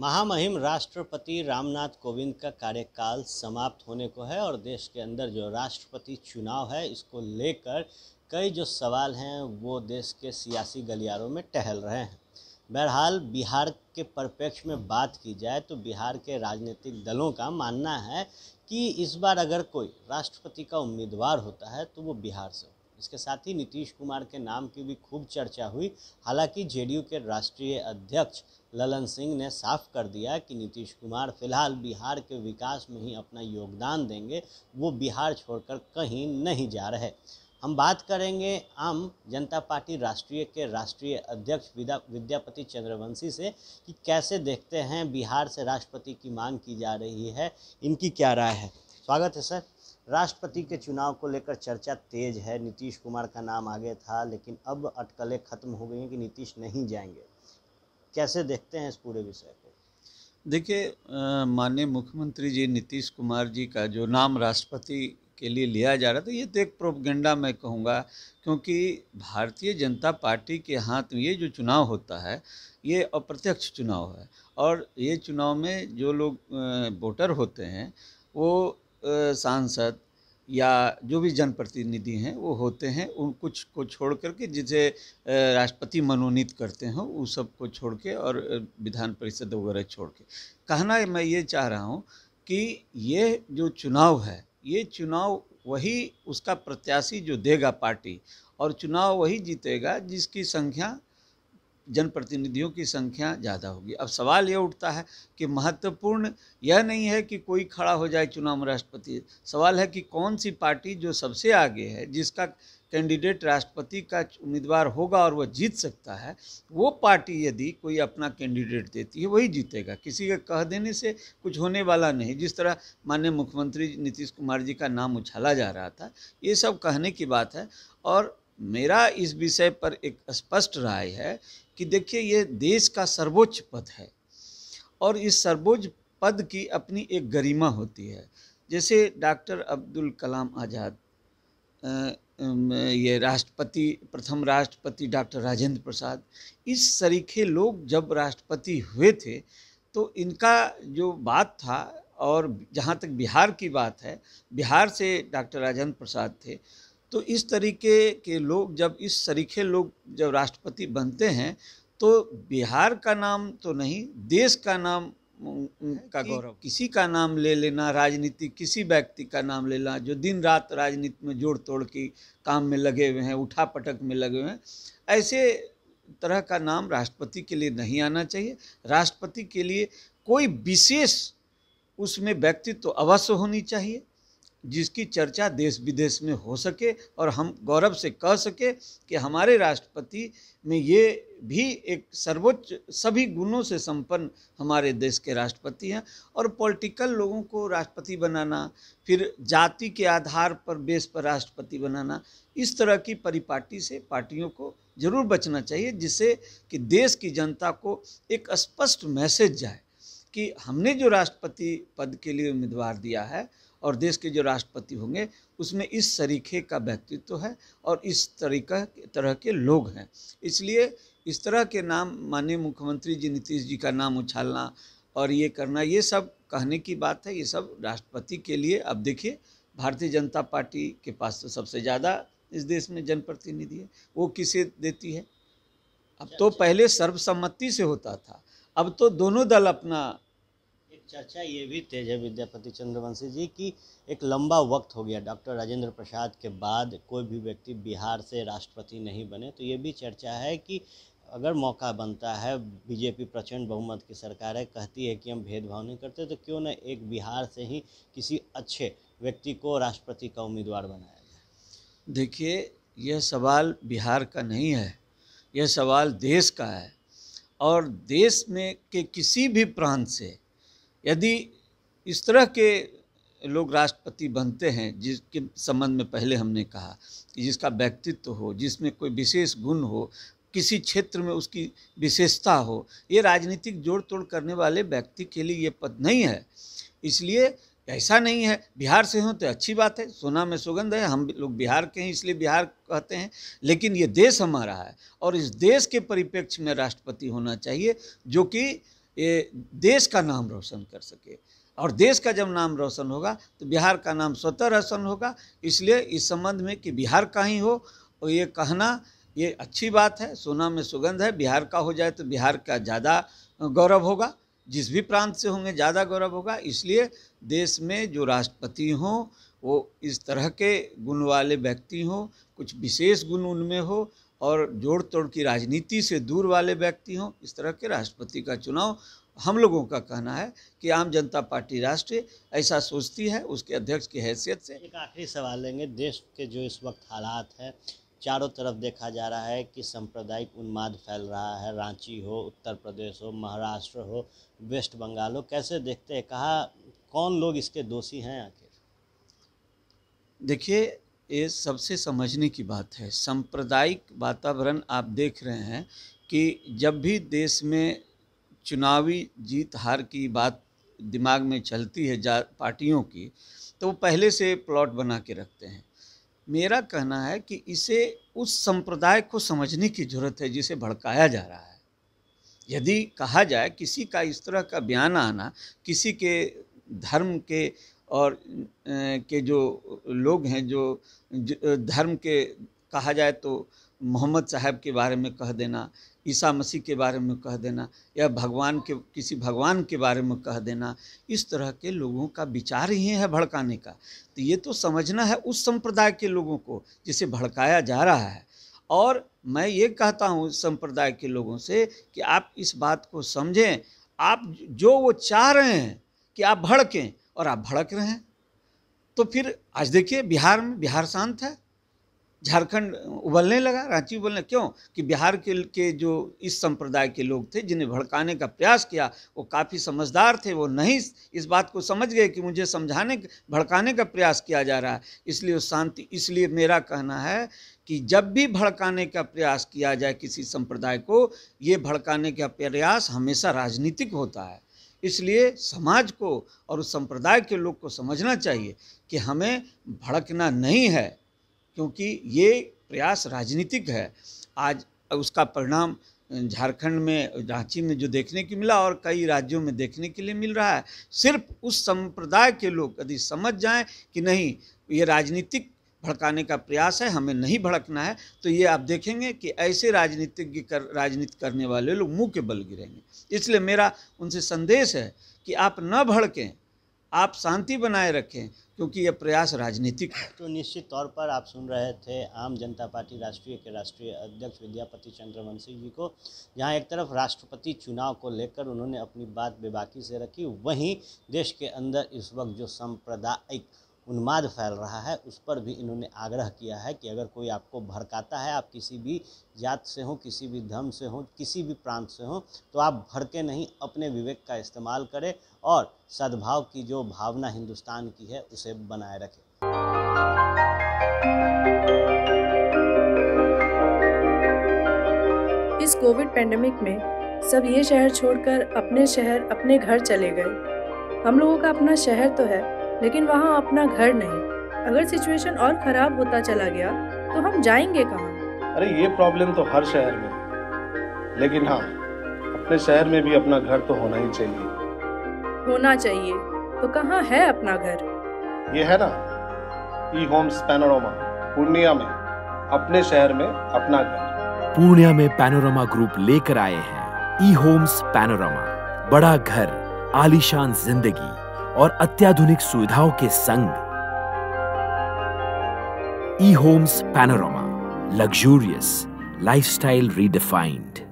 महामहिम राष्ट्रपति रामनाथ कोविंद का कार्यकाल समाप्त होने को है और देश के अंदर जो राष्ट्रपति चुनाव है इसको लेकर कई जो सवाल हैं वो देश के सियासी गलियारों में टहल रहे हैं बहरहाल बिहार के परिप्रेक्ष्य में बात की जाए तो बिहार के राजनीतिक दलों का मानना है कि इस बार अगर कोई राष्ट्रपति का उम्मीदवार होता है तो वो बिहार से इसके साथ ही नीतीश कुमार के नाम की भी खूब चर्चा हुई हालांकि जेडीयू के राष्ट्रीय अध्यक्ष ललन सिंह ने साफ कर दिया कि नीतीश कुमार फिलहाल बिहार के विकास में ही अपना योगदान देंगे वो बिहार छोड़कर कहीं नहीं जा रहे हम बात करेंगे आम जनता पार्टी राष्ट्रीय के राष्ट्रीय अध्यक्ष विद्यापति चंद्रवंशी से कि कैसे देखते हैं बिहार से राष्ट्रपति की मांग की जा रही है इनकी क्या राय है स्वागत है सर राष्ट्रपति के चुनाव को लेकर चर्चा तेज है नीतीश कुमार का नाम आगे था लेकिन अब अटकलें खत्म हो गई हैं कि नीतीश नहीं जाएंगे कैसे देखते हैं इस पूरे विषय को देखिए माननीय मुख्यमंत्री जी नीतीश कुमार जी का जो नाम राष्ट्रपति के लिए लिया जा रहा था ये तो एक प्रोपगेंडा मैं कहूँगा क्योंकि भारतीय जनता पार्टी के हाथ में ये जो चुनाव होता है ये अप्रत्यक्ष चुनाव है और ये चुनाव में जो लोग वोटर होते हैं वो सांसद या जो भी जनप्रतिनिधि हैं वो होते हैं उन कुछ को छोड़ करके जिसे राष्ट्रपति मनोनीत करते हैं उस सब को छोड़ के और विधान परिषद वगैरह छोड़ के कहना मैं ये चाह रहा हूँ कि ये जो चुनाव है ये चुनाव वही उसका प्रत्याशी जो देगा पार्टी और चुनाव वही जीतेगा जिसकी संख्या जनप्रतिनिधियों की संख्या ज़्यादा होगी अब सवाल यह उठता है कि महत्वपूर्ण यह नहीं है कि कोई खड़ा हो जाए चुनाव में राष्ट्रपति सवाल है कि कौन सी पार्टी जो सबसे आगे है जिसका कैंडिडेट राष्ट्रपति का उम्मीदवार होगा और वह जीत सकता है वो पार्टी यदि कोई अपना कैंडिडेट देती है वही जीतेगा किसी के कह देने से कुछ होने वाला नहीं जिस तरह माननीय मुख्यमंत्री नीतीश कुमार जी का नाम उछाला जा रहा था ये सब कहने की बात है और मेरा इस विषय पर एक स्पष्ट राय है कि देखिए ये देश का सर्वोच्च पद है और इस सर्वोच्च पद की अपनी एक गरिमा होती है जैसे डॉक्टर अब्दुल कलाम आज़ाद ये राष्ट्रपति प्रथम राष्ट्रपति डॉक्टर राजेंद्र प्रसाद इस सरीखे लोग जब राष्ट्रपति हुए थे तो इनका जो बात था और जहाँ तक बिहार की बात है बिहार से डॉक्टर राजेंद्र प्रसाद थे तो इस तरीके के लोग जब इस सरीखे लोग जब राष्ट्रपति बनते हैं तो बिहार का नाम तो नहीं देश का नाम का गौरव किसी का नाम ले लेना राजनीति किसी व्यक्ति का नाम लेना जो दिन रात राजनीति में जोड़ तोड़ की काम में लगे हुए हैं उठा पटक में लगे हुए हैं ऐसे तरह का नाम राष्ट्रपति के लिए नहीं आना चाहिए राष्ट्रपति के लिए कोई विशेष उसमें व्यक्तित्व तो अवश्य होनी चाहिए जिसकी चर्चा देश विदेश में हो सके और हम गौरव से कह सके कि हमारे राष्ट्रपति में ये भी एक सर्वोच्च सभी गुणों से संपन्न हमारे देश के राष्ट्रपति हैं और पॉलिटिकल लोगों को राष्ट्रपति बनाना फिर जाति के आधार पर बेस पर राष्ट्रपति बनाना इस तरह की परिपाटी से पार्टियों को जरूर बचना चाहिए जिससे कि देश की जनता को एक स्पष्ट मैसेज जाए कि हमने जो राष्ट्रपति पद के लिए उम्मीदवार दिया है और देश के जो राष्ट्रपति होंगे उसमें इस तरीके का व्यक्तित्व है और इस तरीका तरह के लोग हैं इसलिए इस तरह के नाम माननीय मुख्यमंत्री जी नीतीश जी का नाम उछालना और ये करना ये सब कहने की बात है ये सब राष्ट्रपति के लिए अब देखिए भारतीय जनता पार्टी के पास तो सबसे ज़्यादा इस देश में जनप्रतिनिधि है वो किसे देती है अब तो अच्छा। पहले सर्वसम्मति से होता था अब तो दोनों दल अपना चर्चा ये भी तेज है विद्यापति चंद्रवंशी जी की एक लंबा वक्त हो गया डॉक्टर राजेंद्र प्रसाद के बाद कोई भी व्यक्ति बिहार से राष्ट्रपति नहीं बने तो ये भी चर्चा है कि अगर मौका बनता है बीजेपी प्रचंड बहुमत की सरकार है कहती है कि हम भेदभाव नहीं करते तो क्यों ना एक बिहार से ही किसी अच्छे व्यक्ति को राष्ट्रपति का उम्मीदवार बनाया जाए देखिए यह सवाल बिहार का नहीं है यह सवाल देश का है और देश में के किसी भी प्रांत से यदि इस तरह के लोग राष्ट्रपति बनते हैं जिसके संबंध में पहले हमने कहा कि जिसका व्यक्तित्व हो जिसमें कोई विशेष गुण हो किसी क्षेत्र में उसकी विशेषता हो ये राजनीतिक जोड़ तोड़ करने वाले व्यक्ति के लिए ये पद नहीं है इसलिए ऐसा नहीं है बिहार से हों तो अच्छी बात है सोना में सुगंध है हम लोग बिहार के हैं इसलिए बिहार कहते हैं लेकिन ये देश हमारा है और इस देश के परिप्रेक्ष्य में राष्ट्रपति होना चाहिए जो कि ये देश का नाम रोशन कर सके और देश का जब नाम रोशन होगा तो बिहार का नाम स्वतः रोशन होगा इसलिए इस संबंध में कि बिहार का ही हो और ये कहना ये अच्छी बात है सोना में सुगंध है बिहार का हो जाए तो बिहार का ज़्यादा गौरव होगा जिस भी प्रांत से होंगे ज़्यादा गौरव होगा इसलिए देश में जो राष्ट्रपति हों वो इस तरह के गुण वाले व्यक्ति हों कुछ विशेष गुण उनमें हो और जोड़ तोड़ की राजनीति से दूर वाले व्यक्ति हों इस तरह के राष्ट्रपति का चुनाव हम लोगों का कहना है कि आम जनता पार्टी राष्ट्रीय ऐसा सोचती है उसके अध्यक्ष की हैसियत से एक आखिरी सवाल लेंगे देश के जो इस वक्त हालात हैं चारों तरफ देखा जा रहा है कि सांप्रदायिक उन्माद फैल रहा है रांची हो उत्तर प्रदेश हो महाराष्ट्र हो वेस्ट बंगाल हो कैसे देखते हैं कहा कौन लोग इसके दोषी हैं आखिर देखिए ये सबसे समझने की बात है सांप्रदायिक वातावरण आप देख रहे हैं कि जब भी देश में चुनावी जीत हार की बात दिमाग में चलती है जा पार्टियों की तो वो पहले से प्लॉट बना के रखते हैं मेरा कहना है कि इसे उस संप्रदाय को समझने की ज़रूरत है जिसे भड़काया जा रहा है यदि कहा जाए किसी का इस तरह का बयान आना किसी के धर्म के और के जो लोग हैं जो, धर्म के कहा जाए तो मोहम्मद साहब के बारे में कह देना ईसा मसीह के बारे में कह देना या भगवान के किसी भगवान के बारे में कह देना इस तरह के लोगों का विचार ही है भड़काने का तो ये तो समझना है उस संप्रदाय के लोगों को जिसे भड़काया जा रहा है और मैं ये कहता हूँ उस संप्रदाय के लोगों से कि आप इस बात को समझें आप जो वो चाह रहे हैं कि आप भड़कें और आप भड़क रहे हैं तो फिर आज देखिए बिहार में बिहार शांत है झारखंड उबलने लगा रांची उबलने क्यों कि बिहार के के जो इस संप्रदाय के लोग थे जिन्हें भड़काने का प्रयास किया वो काफ़ी समझदार थे वो नहीं इस बात को समझ गए कि मुझे समझाने भड़काने का प्रयास किया जा रहा है इसलिए वो शांति इसलिए मेरा कहना है कि जब भी भड़काने का प्रयास किया जाए किसी संप्रदाय को ये भड़काने का प्रयास हमेशा राजनीतिक होता है इसलिए समाज को और उस संप्रदाय के लोग को समझना चाहिए कि हमें भड़कना नहीं है क्योंकि ये प्रयास राजनीतिक है आज उसका परिणाम झारखंड में रांची में जो देखने को मिला और कई राज्यों में देखने के लिए मिल रहा है सिर्फ उस संप्रदाय के लोग यदि समझ जाएं कि नहीं ये राजनीतिक भड़काने का प्रयास है हमें नहीं भड़कना है तो ये आप देखेंगे कि ऐसे राजनीतिज्ञ कर राजनीति करने वाले लोग मुंह के बल गिरेंगे इसलिए मेरा उनसे संदेश है कि आप न भड़कें आप शांति बनाए रखें क्योंकि यह प्रयास राजनीतिक है तो निश्चित तौर पर आप सुन रहे थे आम जनता पार्टी राष्ट्रीय के राष्ट्रीय अध्यक्ष विद्यापति चंद्रवंशी जी को जहाँ एक तरफ राष्ट्रपति चुनाव को लेकर उन्होंने अपनी बात बेबाकी से रखी वहीं देश के अंदर इस वक्त जो सांप्रदायिक उन्माद फैल रहा है उस पर भी इन्होंने आग्रह किया है कि अगर कोई आपको भड़काता है आप किसी भी जात से हो किसी भी धर्म से हो किसी भी प्रांत से हो तो आप भड़के नहीं अपने विवेक का इस्तेमाल करें और सद्भाव की जो भावना हिंदुस्तान की है उसे बनाए रखें इस कोविड पेंडेमिक में सब ये शहर छोड़कर अपने शहर अपने घर चले गए हम लोगों का अपना शहर तो है लेकिन वहाँ अपना घर नहीं अगर सिचुएशन और खराब होता चला गया तो हम जाएंगे कहाँ अरे ये प्रॉब्लम तो हर शहर में लेकिन हाँ अपने शहर में भी अपना घर तो होना ही चाहिए होना चाहिए तो कहाँ है अपना घर ये है ना ई होम्स पैनोरमा पूर्णिया में अपने शहर में अपना घर पूर्णिया में पैनोरामा ग्रुप लेकर आए हैं ई होम्स पैनोरामा बड़ा घर आलीशान जिंदगी और अत्याधुनिक सुविधाओं के संग E Homes Panorama luxurious lifestyle redefined